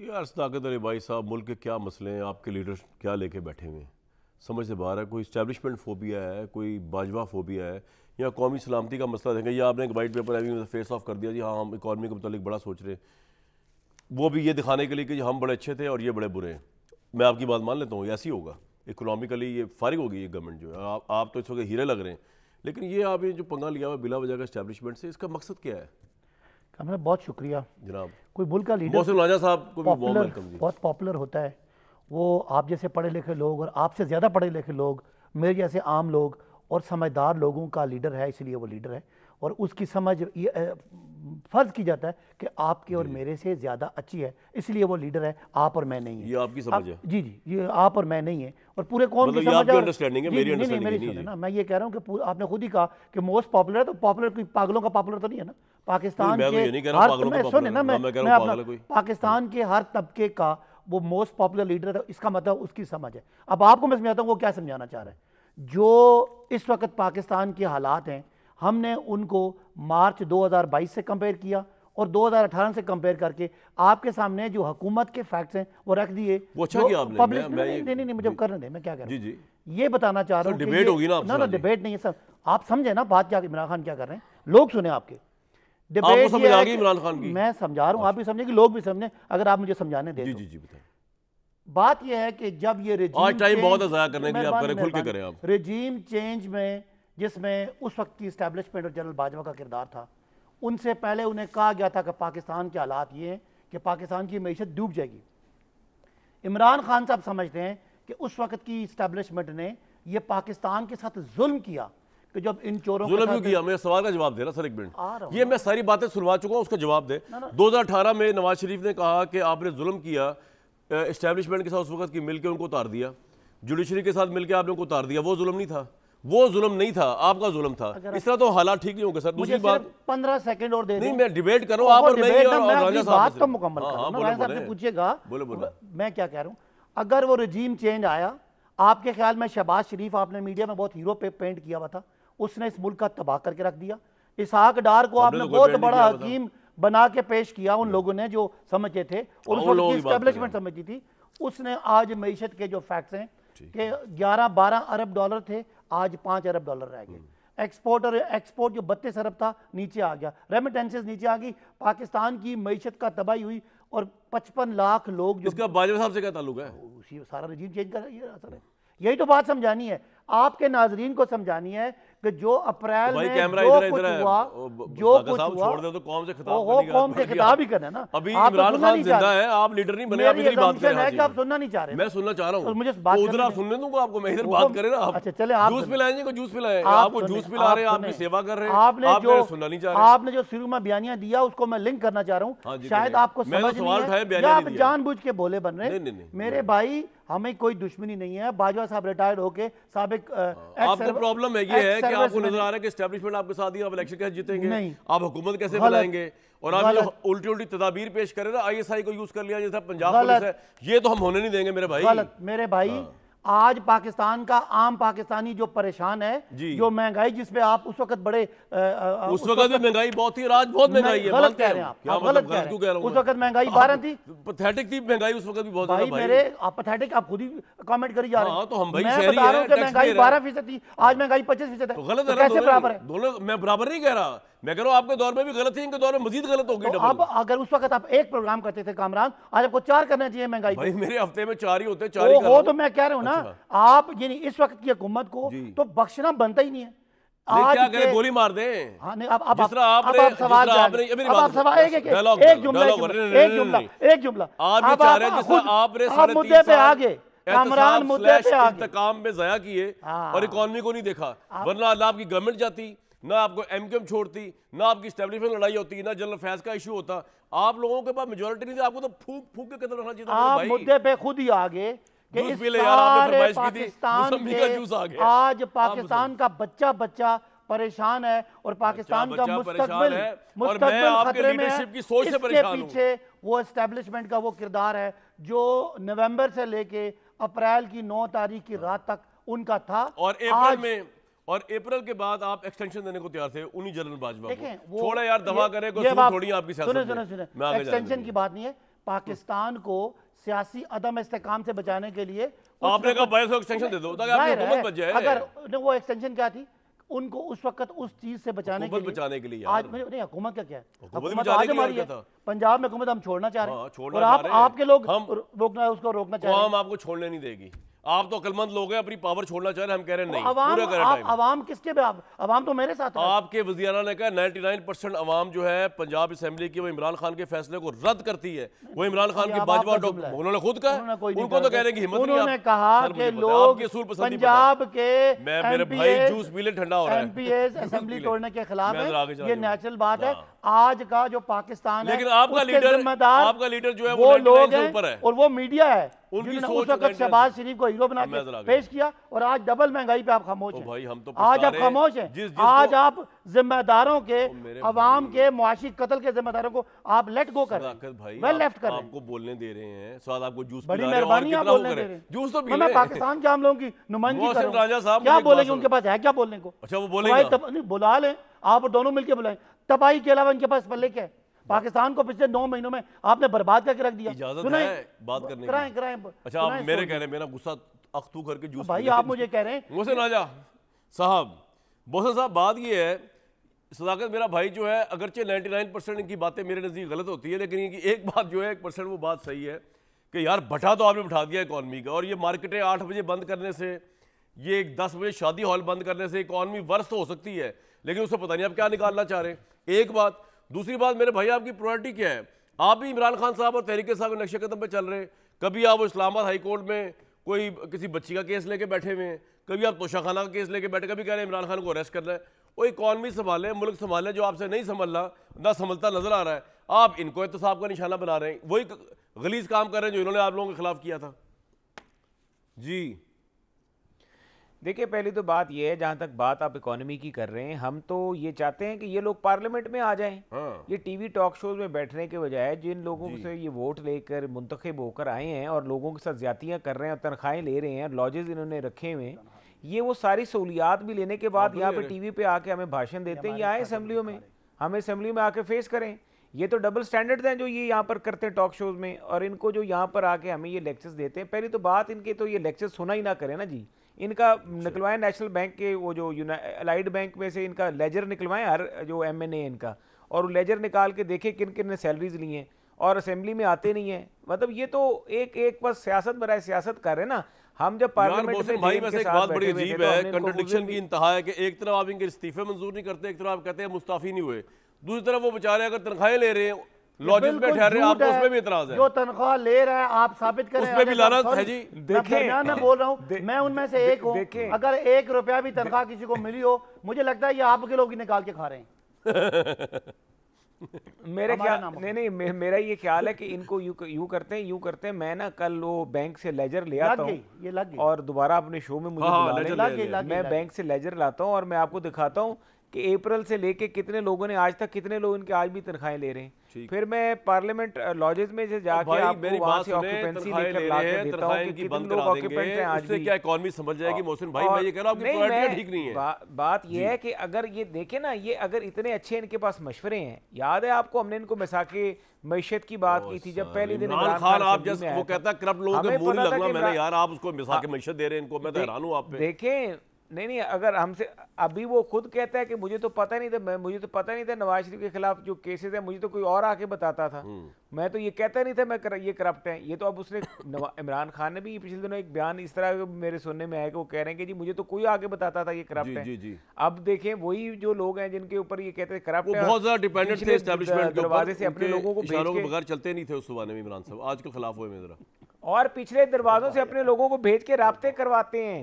ये सदाकत अरे भाई साहब मुल्क के क्या मसले हैं आपके लीडर क्या लेके बैठे हुए हैं समझ से बाहर है कोई इस्टेबलिशमेंट फोबिया है कोई बाजवा फोबिया है या कौमी सलामती का मसला देखें या आपने एक वाइट पेपर अभी फेस ऑफ कर दिया जी हाँ हम इकानमी के मतलब बड़ा सोच रहे हैं वो भी ये दिखाने के लिए कि हम बड़े अच्छे थे और ये बड़े बुरे हैं मैं आपकी बात मान लेता हूँ ऐसे ही होगा इकोनॉमिकली ये फारिग होगी ये गवर्नमेंट जो है आप, आप तो इस वक्त हीरे लग रहे हैं लेकिन ये आपने जो पंगा लिया हुआ बिला वजह का इस्टेबलिशमेंट से इसका मकसद क्या है हमने हाँ, बहुत शुक्रिया जनाब कोई मुल्क का लीडर साहब को पॉपुलर बहुत पॉपुलर होता है वो आप जैसे पढ़े लिखे लोग और आपसे ज़्यादा पढ़े लिखे लोग मेरे जैसे आम लोग और समझदार लोगों का लीडर है इसलिए वो लीडर है और उसकी समझ ये फर्ज की जाता है कि आपके और मेरे से ज़्यादा अच्छी है इसलिए वो लीडर है आप और मैं नहीं है ये आपकी समझ आप, है जी जी ये आप और मैं नहीं है और पूरे कौन मतलब की समझ है अंडरस्टैंडिंग है मेरी अंडरस्टैंडिंग नहीं, है ना मैं ये कह रहा हूँ कि आपने खुद ही कहा कि मोस्ट पॉपुलर है तो पॉपुलर कोई पागलों का पॉपुलर तो नहीं है ना पाकिस्तान तो के हर सुने ना मैं पाकिस्तान हाँ। के हर तबके का वो मोस्ट पॉपुलर लीडर है इसका मतलब उसकी समझ है अब आपको मैं समझाता हूँ वो क्या समझाना चाह रहा है जो इस वक्त पाकिस्तान के हालात हैं हमने उनको मार्च 2022 से कंपेयर किया और 2018 से कंपेयर करके आपके सामने जो हुकूमत के फैक्ट्स हैं वो रख दिए वो अच्छा नहीं, नहीं मुझे करने दें मैं क्या कर जी जी ये बताना चाह रहा हूँ डिबेट होगी ना ना ना डिबेट नहीं है सर आप समझे ना बात क्या इमरान खान क्या कर रहे हैं लोग सुने आपके डिबेट इमरान खान की मैं समझा रहा हूँ आप भी समझे कि लोग भी समझे अगर आप मुझे समझाने दे जी तो। जी जी बात यह है कि जब ये रेजीम टाइम बहुत करने के लिए आप करें खुल के करें आप रेजीम चेंज में जिसमें उस वक्त की इस्टेबलिशमेंट और जनरल बाजवा का किरदार था उनसे पहले उन्हें कहा गया था कि पाकिस्तान के हालात ये हैं कि पाकिस्तान की मीशत डूब जाएगी इमरान खान साहब समझते हैं कि उस वक्त की इस्टेबलिशमेंट ने यह पाकिस्तान के साथ जुल्म किया कि जब इन चोरों जुल्म क्यों किया मैं सवाल का जवाब दे रहा सर एक मिनट ये मैं सारी बातें सुनवा चुका हूँ उसका जवाब दे दो हज़ार अठारह में नवाज शरीफ ने कहा कि आपने जुल्म किया इस्टेबलिशमेंट के साथ उस वक्त की मिलकर उनको उतार दिया जुडिशरी के साथ मिलकर आपने उनको उतार दिया वो जुल्म नहीं था वो जुलम नहीं था आपका जुलम था इस तरह तो हालात ठीक नहीं होंगे सर दूसरी बात पंद्रह सेकंड और दे नहीं मैं डिबेट कर रहा हूँ आप और मैं और बात तो मुकम्मल हाँ, साहब से पूछिएगा मैं क्या कह रहा हूँ अगर वो रजीम चेंज आया आपके ख्याल में शहबाज शरीफ आपने मीडिया में बहुत हीरो पे पेंट किया हुआ था उसने इस मुल्क का तबाह करके रख दिया इसहाक डार को आपने तो बहुत बड़ा हकीम बना के पेश किया उन हाँ। लोगों ने जो समझे थे और हाँ, उसमें तो समझी थी उसने आज मीशत के जो फैक्ट्स हैं कि ग्यारह बारह अरब डॉलर थे आज पाँच अरब डॉलर रह गए हम्म। एक्सपोर्ट और एक्सपोर्ट जो बत्तीस अरब था नीचे आ गया रेमिटेंसेस नीचे आ गई पाकिस्तान की मीशत का तबाही हुई और पचपन लाख लोग जो इसका बाजवा साहब से क्या ताल्लुक है उसी सारा रजीम चेंज का असर है यही तो बात समझानी है आपके नाजरीन को समझानी है कि जो अप्रैल में जो कुछ हुआ जो कुछ हुआ तो कौम से खिताब वो कौम से तो खिताब ही करना ना अभी तो इमरान खान जिंदा है आप लीडर नहीं बने अभी इधर बात कर रहे हैं आप सुनना नहीं चाह रहे मैं सुनना चाह रहा हूं तो मुझे बात उधर आप सुनने दूंगा आपको मैं इधर बात करें ना आप अच्छा चले आप जूस पिलाएंगे को जूस पिलाएं आपको जूस पिला रहे हैं आपकी सेवा कर रहे हैं आपने जो सुनना नहीं चाह रहे आपने जो शुरू में बयानियां दिया उसको मैं लिंक करना चाह रहा हूं हाँ शायद आपको समझ नहीं आ रहा आप जानबूझ के बोले बन रहे हैं मेरे भाई हमें कोई दुश्मनी नहीं है बाजवा साहब रिटायर्ड होके सबक एक हाँ। आपको प्रॉब्लम है ये है कि आपको नजर आ रहा है कि स्टैब्लिशमेंट आपके साथ ही आप इलेक्शन कैसे जीतेंगे आप हुकूमत कैसे बनाएंगे और आप जो उल्टी उल्टी तदाबीर पेश करें ना आई को यूज कर लिया जैसा पंजाब पुलिस है ये तो हम होने नहीं देंगे मेरे भाई मेरे भाई हाँ। आज पाकिस्तान का आम पाकिस्तानी जो परेशान है जो महंगाई जिसमें आप उस वक्त बड़े आ, उस, उस वक्त भी महंगाई बहुत थी आज बहुत महंगाई है गलत कह रहे हैं आप मतलब गलत कह रहे हैं उस वक्त महंगाई बारह थी पैथेटिक थी महंगाई उस वक्त भी बहुत भाई मेरे आप पैथेटिक आप खुद ही कमेंट करी जा रहे हैं हाँ, तो हम भाई मैं बता रहा हूं महंगाई बारह फीसद थी आज महंगाई पच्चीस फीसद है तो गलत तो कैसे बराबर है दोनों मैं बराबर नहीं कह रहा मैं कह रहा हूँ आपके दौर में भी गलत थी इनके दौर में मजीद गलत होगी तो अब अगर उस वक्त आप एक प्रोग्राम करते थे कामरान आज आपको चार करना चाहिए महंगाई भाई मेरे हफ्ते में चार ही होते चार ही हो तो मैं कह रहा हूँ ना अच्छा। आप यानी इस वक्त की हुकूमत को तो बख्शना बनता ही नहीं है क्या करें गोली मार दें हाँ आप आपने आप सवाल आपने आप सवाल एक एक जुमला एक जुमला एक जुमला आप चाह रहे हैं आपने आप मुद्दे पे कामरान मुद्दे पे इंतकाम में जया किए हाँ। और इकोनॉमी को नहीं देखा वरना अल्लाह आपकी गवर्नमेंट जाती ना आपको एम क्यू एम छोड़ती ना आपकी स्टेब्लिशमेंट लड़ाई होती ना जनरल फैज का इशू होता आप लोगों के पास मेजोरिटी नहीं थी आपको तो फूक फूक के कदम रखना चाहिए आप मुद्दे पे खुद ही आगे आज पाकिस्तान का बच्चा बच्चा परेशान है और पाकिस्तान का मुस्तकबिल मुस्तकबिल खतरे में है की सोच इसके से पीछे वो एस्टेब्लिशमेंट का वो किरदार है जो नवंबर से लेके अप्रैल की नौ तारीख की रात तक उनका था और अप्रैल में और अप्रैल के बाद आप एक्सटेंशन देने को तैयार थे उन्हीं जनरल बाजवा थोड़ा यार दवा करे थोड़ी आपकी सुने सुने सुने एक्सटेंशन की बात नहीं है पाकिस्तान को सियासी अदम इस्तेकाम से बचाने के लिए आपने कहा बाईस एक्सटेंशन दे दो अगर वो एक्सटेंशन क्या थी उनको उस वक्त उस चीज से बचाने के लिए बचाने के लिए आज नहीं हुकूमत का क्या है हुकूमत आज हमारी है पंजाब में हुकूमत हम छोड़ना चाह रहे हैं हाँ, और आप आपके लोग रोकना उसको रोकना चाह रहे हैं हम आपको छोड़ने नहीं देगी आप तो अकलमंद लोग हैं अपनी पावर छोड़ना चाह रहे हम कह रहे हैं नहीं अवाम, करें आप, अवाम किसके पे अवाम तो मेरे साथ आपके वजीरा ने कहा 99 परसेंट अवाम जो है पंजाब असेंबली की वो इमरान खान के फैसले को रद्द करती है वो इमरान खान की बाजवा उन्होंने खुद कहा उनको तो कहने की हिम्मत उन्होंने कहा कि लोग पंजाब के मेरे भाई जूस पीले ठंडा हो रहा है असेंबली तोड़ने के खिलाफ ये नेचुरल बात है हाँ। आज का जो पाकिस्तान लेकिन आपका लीडर आपका लीडर जो है वो लोग है और वो मीडिया है उनकी उस वक्त शहबाज शरीफ को हीरो बना के पेश किया और आज डबल महंगाई पे आप खामोश तो हैं हम तो आज आप खामोश हैं आज आप जिम्मेदारों के तो अवाम के मुआशी कतल के जिम्मेदारों को आप लेट गो कर वेल लेफ्ट कर आपको बोलने दे रहे हैं आपको जूस बड़ी मेहरबानी आप बोलने दे रहे हैं जूस तो मैं पाकिस्तान के आम लोगों की नुमाइंदगी क्या बोलेंगे उनके पास है क्या बोलने को अच्छा वो तो बुला लें आप दोनों मिलकर बुलाएं तबाही के अलावा इनके पास पल्ले क्या है पाकिस्तान को पिछले नौ महीनों में आपने बर्बाद करके रख दिया बात करने कराएं कराएं अच्छा आप मेरे कह रहे हैं मेरा गुस्सा अख्तू करके जूस भाई आप मुझे कह रहे हैं मोहसिन आजा साहब मोहसिन साहब बात यह है सदाकत मेरा भाई जो है अगरचे 99 परसेंट इनकी बातें मेरे नज़दीक गलत होती है लेकिन इनकी एक बात जो है एक परसेंट वो बात सही है कि यार भटा तो आपने बैठा दिया इकॉनमी का और ये मार्केटें आठ बजे बंद करने से ये एक दस बजे शादी हॉल बंद करने से इकॉनमी वर्ष तो हो सकती है लेकिन उससे पता नहीं आप क्या निकालना चाह रहे हैं एक बात दूसरी बात मेरे भाई आपकी प्रायोरिटी क्या है आप भी इमरान खान साहब और तहरीके साहब नक्शे कदम पर चल रहे कभी आप इस्लामाबाद हाईकोर्ट में कोई किसी बच्ची का केस लेके बैठे हुए हैं कभी आप तोशाखाना का केस लेके बैठे कभी कह रहे हैं इमरान खान को अरेस्ट कर रहे हैं वो इकॉनमी संभालें मुल्क संभालें जो आपसे नहीं संभलना ना संभलता नजर आ रहा है आप इनको एहतसाब का निशाना बना रहे हैं वही गलीज काम कर रहे हैं जो इन्होंने आप लोगों के खिलाफ किया था जी देखिए पहली तो बात यह है जहाँ तक बात आप इकोनॉमी की कर रहे हैं हम तो ये चाहते हैं कि ये लोग पार्लियामेंट में आ जाए हाँ। ये टीवी टॉक शोज में बैठने के बजाय जिन लोगों से ये वोट लेकर मुंतखब होकर आए हैं और लोगों के साथ ज्यादतियाँ कर रहे हैं और तनख्वाहें ले रहे हैं लॉजेज इन्होंने रखे हुए हैं ये वो सारी सहूलियात भी लेने के बाद यहाँ पर टीवी पे आके हमें भाषण देते हैं या आए असम्बलियों में हमें असेंबली में आके फेस करें ये तो डबल स्टैंडर्ड हैं जो ये यहाँ पर करते हैं टॉक शोज में और इनको जो यहाँ पर आके हमें ये लेक्चर्स देते हैं पहली तो बात इनके तो ये लेक्चर्स सुना ही ना करें ना जी इनका अच्छा। निकलवाएं नेशनल बैंक के वो जो अलाइड बैंक में से इनका लेजर निकलवाएं हर जो एम एन ए इनका और लेजर निकाल के देखें किन किन ने सैलरीज ली हैं और असेंबली में आते नहीं हैं मतलब ये तो एक एक बस सियासत बरए सियासत कर रहे हैं ना हम जब पार्लियामेंट में भाई वैसे एक बात बड़ी अजीब तो है कंट्रडिक्शन की इंतहा है कि एक तरफ आप इनके इस्तीफे मंजूर नहीं करते एक तरफ आप कहते हैं मुस्ताफी नहीं हुए दूसरी तरफ वो बेचारे अगर तनख्वाहें ले रहे हैं लॉजिस में उसमें भी इतराज है जो तनख्वाह ले रहा है आप साबित कर उसमें भी लानत है जी मैं बोल रहा मैं उनमें से एक अगर एक रुपया भी तनख्वाह किसी को मिली हो मुझे लगता है ये आपके लोग निकाल के खा रहे हैं मेरे ख्याल नहीं नहीं मे, मेरा ये ख्याल है कि इनको यू यू करते हैं यू करते हैं मैं ना कल वो बैंक से लेजर ले आता हूँ और दोबारा अपने शो में मुझे हाँ, मैं बैंक से लेजर लाता हूँ और मैं आपको दिखाता हूँ कि अप्रैल से लेके कितने लोगों ने आज तक कितने लोग इनके आज भी तनख्वाहें ले रहे हैं फिर मैं पार्लियामेंट लॉजेज में से जाके आपको समझ जाएगी मोहसिन भाई मैं ये कह रहा ठीक नहीं है बात यह है कि अगर ये देखे ना ये अगर इतने अच्छे इनके पास मशवरे हैं याद है आपको हमने इनको के मैशत की बात की थी जब पहले दिन इमरान खान आप वो कहता लोगों के लगना मैंने यार आप उसको हाँ। मैशत दे रहे हैं इनको मैं तो हैरान आप देखें नहीं नहीं अगर हमसे अभी वो खुद कहता है कि मुझे तो पता नहीं था मुझे तो पता नहीं था नवाज शरीफ के खिलाफ जो केसेस है मुझे तो कोई और आके बताता था हम्म। मैं तो ये कहता नहीं था मैं कर, ये करप्ट है ये तो अब उसने इमरान खान ने भी पिछले दिनों एक बयान इस तरह मेरे सुनने में आया कि वो कह रहे हैं कि जी मुझे तो कोई आके बताता था ये करप्ट है अब देखें वही जो लोग हैं जिनके ऊपर ये कहते हैं दरवाजे से अपने लोगों को चलते नहीं थे उस जमाने में इमरान साहब के खिलाफ हुए और पिछले दरवाजों से अपने लोगों को भेज के रबते करवाते हैं